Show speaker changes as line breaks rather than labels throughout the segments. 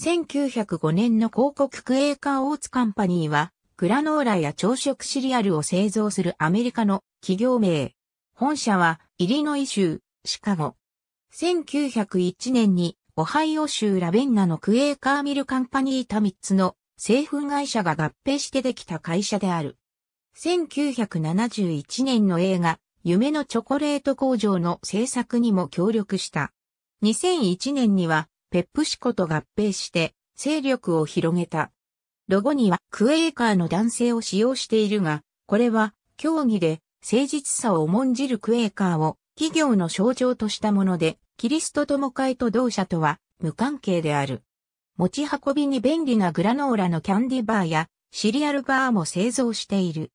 1905年の広告クエーカーオーツカンパニーは、グラノーラや朝食シリアルを製造するアメリカの企業名。本社は、イリノイ州、シカゴ。1901年に、オハイオ州ラベンナのクエーカーミルカンパニータミッツの製粉会社が合併してできた会社である。1971年の映画、夢のチョコレート工場の制作にも協力した。2001年には、ペップシコと合併して、勢力を広げた。ロゴにはクエーカーの男性を使用しているが、これは、競技で、誠実さを重んじるクエーカーを企業の象徴としたもので、キリスト友会と同社とは無関係である。持ち運びに便利なグラノーラのキャンディバーやシリアルバーも製造している。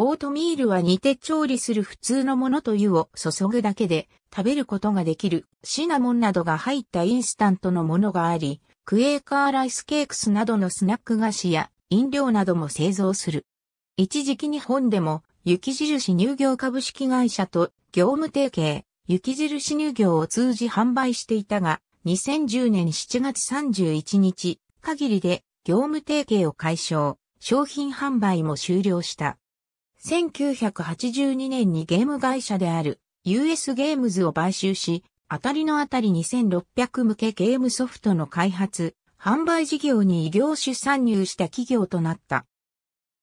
オートミールは煮て調理する普通のものと湯を注ぐだけで食べることができるシナモンなどが入ったインスタントのものがあり、クエーカーライスケークスなどのスナック菓子や飲料なども製造する。一時期日本でも雪印乳業株式会社と業務提携、雪印乳業を通じ販売していたが、2010年7月31日限りで業務提携を解消、商品販売も終了した。1982年にゲーム会社である US ゲームズを買収し、当たりのあたり2600向けゲームソフトの開発、販売事業に異業種参入した企業となった。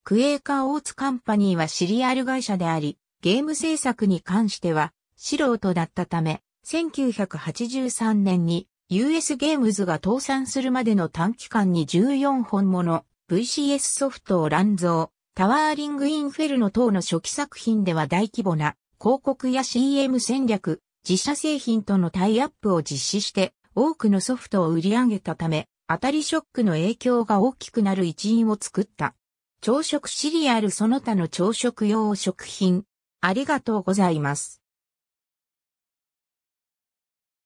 クエーカーオーツカンパニーはシリアル会社であり、ゲーム制作に関しては素人だったため、1983年に US ゲームズが倒産するまでの短期間に14本もの VCS ソフトを乱造、タワーリング・インフェルノ等の初期作品では大規模な広告や CM 戦略、自社製品とのタイアップを実施して多くのソフトを売り上げたため、当たりショックの影響が大きくなる一因を作った。朝食シリアルその他の朝食用食品。ありがとうございます。